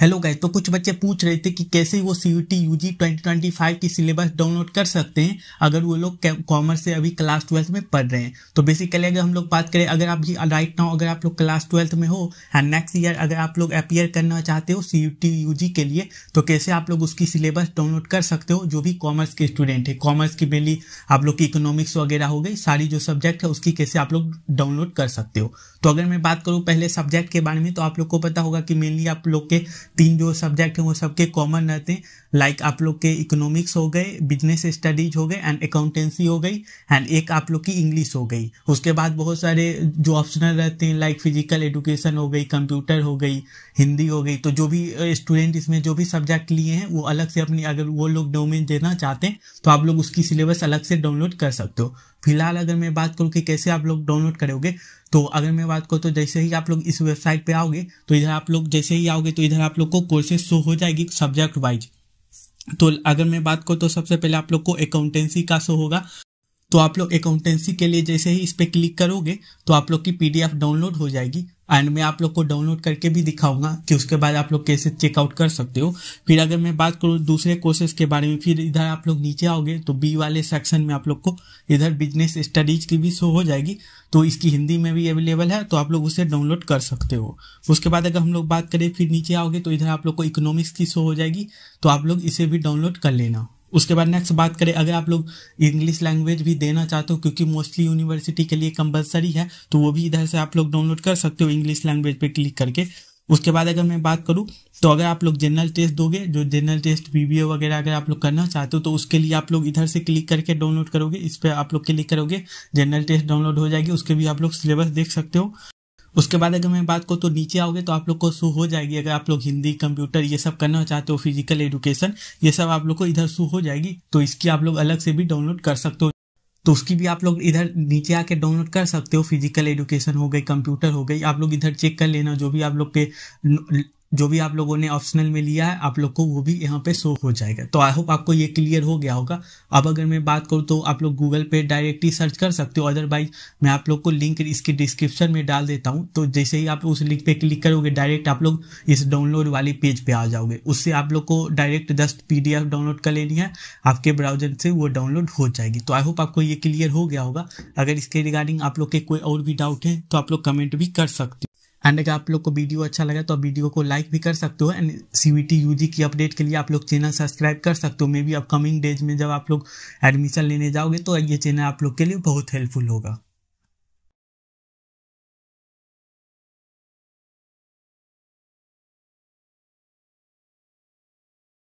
hello guys तो कुछ बच्चे पूछ रहे थे कि कैसे वो C U T U G twenty twenty five की सिलेबस डाउनलोड कर सकते हैं अगर वो लोग कॉमर्स से अभी क्लास ट्वेल्थ में पढ़ रहे हैं तो बेसिकली अगर हम लोग बात करें अगर आप भी राइट नाउ अगर आप लोग क्लास ट्वेल्थ में हो एंड नेक्स्ट ईयर अगर आप लोग अपियर करना चाहते हो C U T U G के लिए तो कैसे आप लोग उसकी सिलेबस डाउनलोड कर सकते हो जो भी कॉमर्स के स्टूडेंट है कॉमर्स की मेनली आप लोग की इकोनॉमिक्स वगैरह हो गई सारी जो सब्जेक्ट है उसकी कैसे आप लोग डाउनलोड कर सकते हो तो अगर मैं बात करूँ पहले सब्जेक्ट के बारे में तो आप लोग को पता होगा कि मेनली आप लोग के तीन जो सब्जेक्ट हैं वो सबके कॉमन रहते हैं लाइक like आप लोग के इकोनॉमिक्स हो गए बिजनेस स्टडीज हो गए एंड अकाउंटेंसी हो गई एंड एक आप लोग की इंग्लिश हो गई उसके बाद बहुत सारे जो ऑप्शनल रहते हैं लाइक फिजिकल एजुकेशन हो गई कंप्यूटर हो गई हिंदी हो गई तो जो भी स्टूडेंट इसमें जो भी सब्जेक्ट लिए हैं वो अलग से अपनी अगर वो लोग डोमेन देना चाहते हैं तो आप लोग उसकी सिलेबस अलग से डाउनलोड कर सकते हो फिलहाल अगर मैं बात करूँ कि कैसे आप लोग डाउनलोड करोगे तो अगर मैं बात करूँ तो जैसे ही आप लोग इस वेबसाइट पे आओगे तो इधर आप लोग जैसे ही आओगे तो इधर आप लोग को कोर्सेज शो हो जाएगी सब्जेक्ट वाइज तो अगर मैं बात करूँ तो सबसे पहले आप लोग को अकाउंटेंसी का शो होगा तो आप लोग अकाउंटेंसी के लिए जैसे ही इस पर क्लिक करोगे तो आप लोग की पीडीएफ डाउनलोड हो जाएगी एंड मैं आप लोग को डाउनलोड करके भी दिखाऊंगा कि उसके बाद आप लोग कैसे चेकआउट कर सकते हो फिर अगर मैं बात करूँ दूसरे कोर्सेज के बारे में फिर इधर आप लोग नीचे आओगे तो बी वाले सेक्शन में आप लोग को इधर बिजनेस स्टडीज की भी शो हो जाएगी तो इसकी हिंदी में भी अवेलेबल है तो आप लोग उसे डाउनलोड कर सकते हो उसके बाद अगर हम लोग बात करें फिर नीचे आओगे तो इधर आप लोग को इकोनॉमिक्स की शो हो जाएगी तो आप लोग इसे भी डाउनलोड कर लेना उसके बाद नेक्स्ट बात करें अगर आप लोग इंग्लिश लैंग्वेज भी देना चाहते हो क्योंकि मोस्टली यूनिवर्सिटी के लिए कंपलसरी है तो वो भी इधर से आप लोग डाउनलोड कर सकते हो इंग्लिश लैंग्वेज पे क्लिक करके उसके बाद अगर मैं बात करूँ तो अगर आप लोग जनरल टेस्ट दोगे जो जनरल टेस्ट बी वगैरह अगर आप लोग करना चाहते हो तो उसके लिए आप लोग इधर से क्लिक करके डाउनलोड करोगे इस पर आप लोग क्लिक करोगे जनरल टेस्ट डाउनलोड हो जाएगी उसके भी आप लोग सिलेबस देख सकते हो उसके बाद अगर मैं बात करूँ तो नीचे आओगे तो आप लोग को शो हो जाएगी अगर आप लोग हिंदी कंप्यूटर ये सब करना चाहते हो फिजिकल एजुकेशन ये सब आप लोग को इधर शो हो जाएगी तो इसकी आप लोग अलग से भी डाउनलोड कर सकते हो तो उसकी भी आप लोग इधर नीचे आके डाउनलोड कर सकते हो फिजिकल एजुकेशन हो गई कंप्यूटर हो गई आप लोग इधर चेक कर लेना जो भी आप लोग के जो भी आप लोगों ने ऑप्शनल में लिया है आप लोग को वो भी यहाँ पे शो हो जाएगा तो आई होप आपको ये क्लियर हो गया होगा अब अगर मैं बात करूँ तो आप लोग गूगल पे डायरेक्टली सर्च कर सकते हो अदरवाइज मैं आप लोग को लिंक इसकी डिस्क्रिप्शन में डाल देता हूँ तो जैसे ही आप उस लिंक पे क्लिक करोगे डायरेक्ट आप लोग इस डाउनलोड वाली पेज पे आ जाओगे उससे आप लोग को डायरेक्ट दस पी डाउनलोड कर लेनी है आपके ब्राउजर से वो डाउनलोड हो जाएगी तो आई होप आपको ये क्लियर हो गया होगा अगर इसके रिगार्डिंग आप लोग के कोई और भी डाउट है तो आप लोग कमेंट भी कर सकते हो एंड अगर आप लोग को वीडियो अच्छा लगा तो आप वीडियो को लाइक भी कर सकते हो एंड सी वी टी की अपडेट के लिए आप लोग चैनल सब्सक्राइब कर सकते हो मे बी अपकमिंग डेज में जब आप लोग एडमिशन लेने जाओगे तो ये चैनल आप लोग के लिए बहुत हेल्पफुल होगा